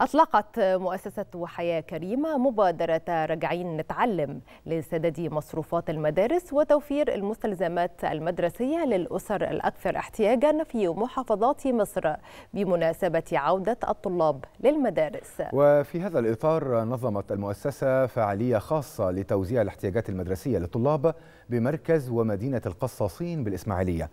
أطلقت مؤسسة حياة كريمة مبادرة راجعين نتعلم لسداد مصروفات المدارس وتوفير المستلزمات المدرسية للأسر الأكثر احتياجا في محافظات مصر بمناسبة عودة الطلاب للمدارس وفي هذا الإطار نظمت المؤسسة فعالية خاصة لتوزيع الاحتياجات المدرسية للطلاب بمركز ومدينة القصاصين بالإسماعيلية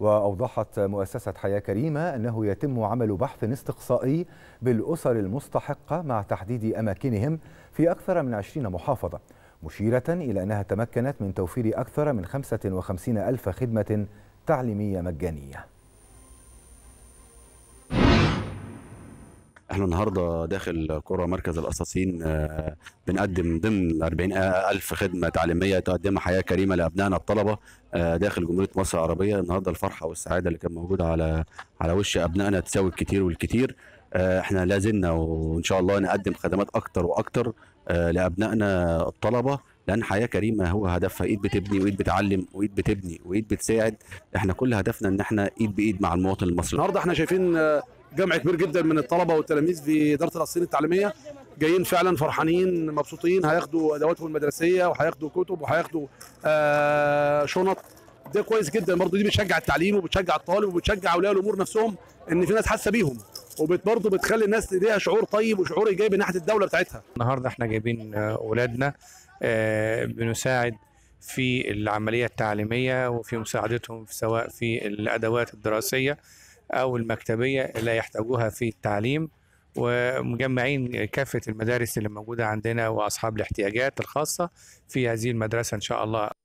وأوضحت مؤسسة حياة كريمة أنه يتم عمل بحث استقصائي بالأسر المستحقة مع تحديد أماكنهم في أكثر من 20 محافظة مشيرة إلى أنها تمكنت من توفير أكثر من 55 ألف خدمة تعليمية مجانية احنا النهارده داخل كره مركز القصاصين آه، بنقدم ضمن 40 آه، ألف خدمه تعليميه تقدمها حياه كريمه لابنائنا الطلبه آه، داخل جمهوريه مصر العربيه النهارده الفرحه والسعاده اللي كانت موجوده على على وش ابنائنا تساوي الكتير والكتير احنا لازلنا وان شاء الله نقدم خدمات اكتر واكتر لابنائنا الطلبه لان حياه كريمه هو هدفها ايد بتبني وايد بتعلم وايد بتبني وايد بتساعد احنا كل هدفنا ان احنا ايد بايد مع المواطن المصري النهارده احنا شايفين جمع كبير جدا من الطلبه والتلاميذ في اداره الصين التعليميه جايين فعلا فرحانين مبسوطين هياخدوا ادواتهم المدرسيه وهياخدوا كتب وهياخدوا آه، شنط ده كويس جدا برضه دي بتشجع التعليم وبتشجع الطالب وبتشجع اولياء الامور نفسهم ان في ناس حاسه بيهم وبرضه بتخلي الناس ليها شعور طيب وشعور ايجابي ناحيه الدوله بتاعتها. النهارده احنا جايبين آه، اولادنا آه، بنساعد في العمليه التعليميه وفي مساعدتهم سواء في الادوات الدراسيه أو المكتبية اللي يحتاجوها في التعليم ومجمعين كافة المدارس اللي موجودة عندنا وأصحاب الاحتياجات الخاصة في هذه المدرسة إن شاء الله